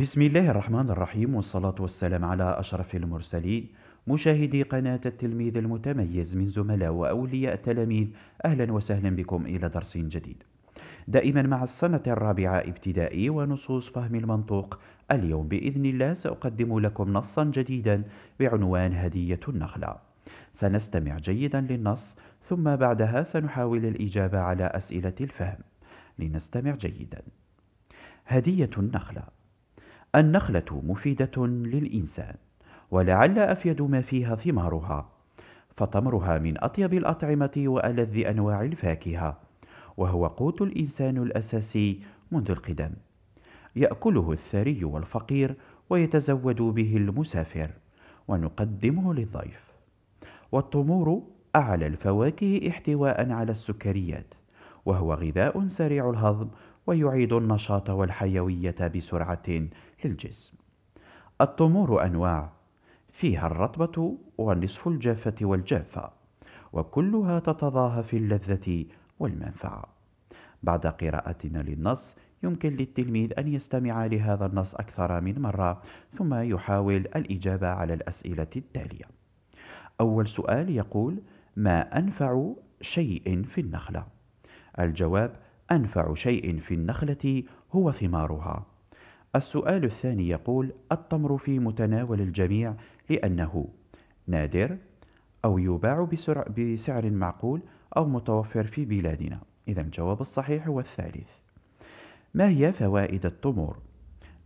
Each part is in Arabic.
بسم الله الرحمن الرحيم والصلاة والسلام على أشرف المرسلين مشاهدي قناة التلميذ المتميز من زملاء وأولياء التلاميذ أهلا وسهلا بكم إلى درس جديد دائما مع السنة الرابعة ابتدائي ونصوص فهم المنطوق اليوم بإذن الله سأقدم لكم نصا جديدا بعنوان هدية النخلة سنستمع جيدا للنص ثم بعدها سنحاول الإجابة على أسئلة الفهم لنستمع جيدا هدية النخله النخلة مفيدة للإنسان ولعل أفيد ما فيها ثمارها فطمرها من أطيب الأطعمة وألذ أنواع الفاكهة وهو قوت الإنسان الأساسي منذ القدم يأكله الثري والفقير ويتزود به المسافر ونقدمه للضيف والتمور أعلى الفواكه احتواء على السكريات وهو غذاء سريع الهضم ويعيد النشاط والحيوية بسرعة للجسم التمور أنواع فيها الرطبة ونصف الجافة والجافة وكلها تتضاهى في اللذة والمنفعة بعد قراءتنا للنص يمكن للتلميذ أن يستمع لهذا النص أكثر من مرة ثم يحاول الإجابة على الأسئلة التالية أول سؤال يقول ما أنفع شيء في النخلة؟ الجواب أنفع شيء في النخلة هو ثمارها. السؤال الثاني يقول: التمر في متناول الجميع لأنه نادر أو يباع بسرع بسعر معقول أو متوفر في بلادنا. إذا الجواب الصحيح هو الثالث. ما هي فوائد التمور؟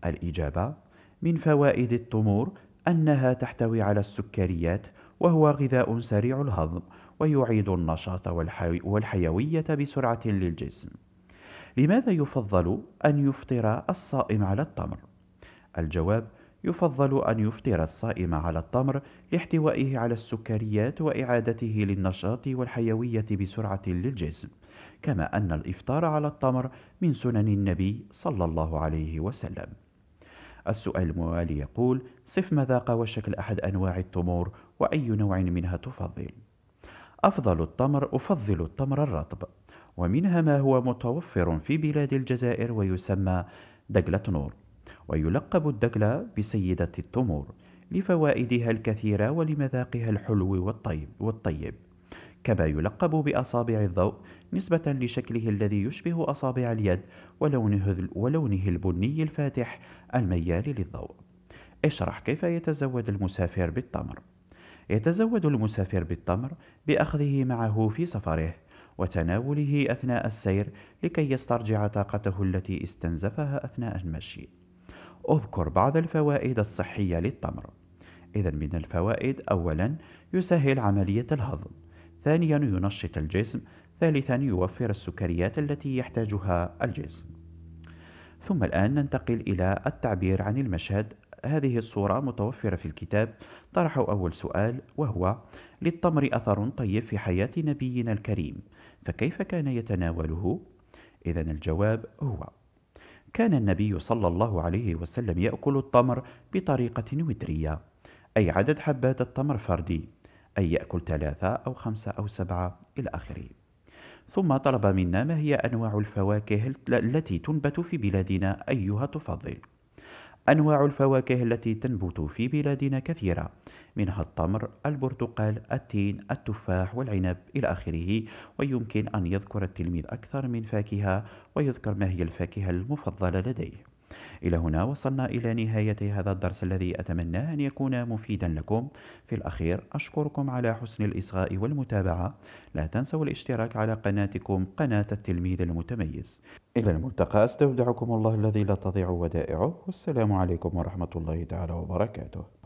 الإجابة: من فوائد التمور أنها تحتوي على السكريات وهو غذاء سريع الهضم ويعيد النشاط والحيوية بسرعة للجسم لماذا يفضل أن يفطر الصائم على التمر؟ الجواب يفضل أن يفطر الصائم على التمر لاحتوائه على السكريات وإعادته للنشاط والحيوية بسرعة للجسم، كما أن الإفطار على التمر من سنن النبي صلى الله عليه وسلم. السؤال الموالي يقول: صف مذاق وشكل أحد أنواع التمور وأي نوع منها تفضل؟ أفضل التمر أفضل التمر الرطب ومنها ما هو متوفر في بلاد الجزائر ويسمى دجلة نور ويلقب الدجلة بسيدة التمور لفوائدها الكثيرة ولمذاقها الحلو والطيب, والطيب كما يلقب بأصابع الضوء نسبة لشكله الذي يشبه أصابع اليد ولونه, ولونه البني الفاتح الميال للضوء اشرح كيف يتزود المسافر بالتمر يتزود المسافر بالتمر بأخذه معه في سفره وتناوله أثناء السير لكي يسترجع طاقته التي استنزفها أثناء المشي أذكر بعض الفوائد الصحية للتمر إذا من الفوائد أولا يسهل عملية الهضم ثانيا ينشط الجسم ثالثا يوفر السكريات التي يحتاجها الجسم ثم الآن ننتقل إلى التعبير عن المشهد هذه الصورة متوفرة في الكتاب طرحوا أول سؤال وهو للتمر أثر طيب في حياة نبينا الكريم فكيف كان يتناوله؟ إذا الجواب هو كان النبي صلى الله عليه وسلم يأكل التمر بطريقة وترية أي عدد حبات التمر فردي أي يأكل ثلاثة أو خمسة أو سبعة إلى آخره ثم طلب منا ما هي أنواع الفواكه التي تنبت في بلادنا أيها تفضل أنواع الفواكه التي تنبت في بلادنا كثيرة منها التمر، البرتقال، التين، التفاح والعنب إلى آخره ويمكن أن يذكر التلميذ أكثر من فاكهة ويذكر ما هي الفاكهة المفضلة لديه إلى هنا وصلنا إلى نهاية هذا الدرس الذي أتمنى أن يكون مفيدا لكم في الأخير أشكركم على حسن الإصغاء والمتابعة لا تنسوا الاشتراك على قناتكم قناة التلميذ المتميز إلى الملتقى أستودعكم الله الذي لا تضيع ودائعه والسلام عليكم ورحمة الله تعالى وبركاته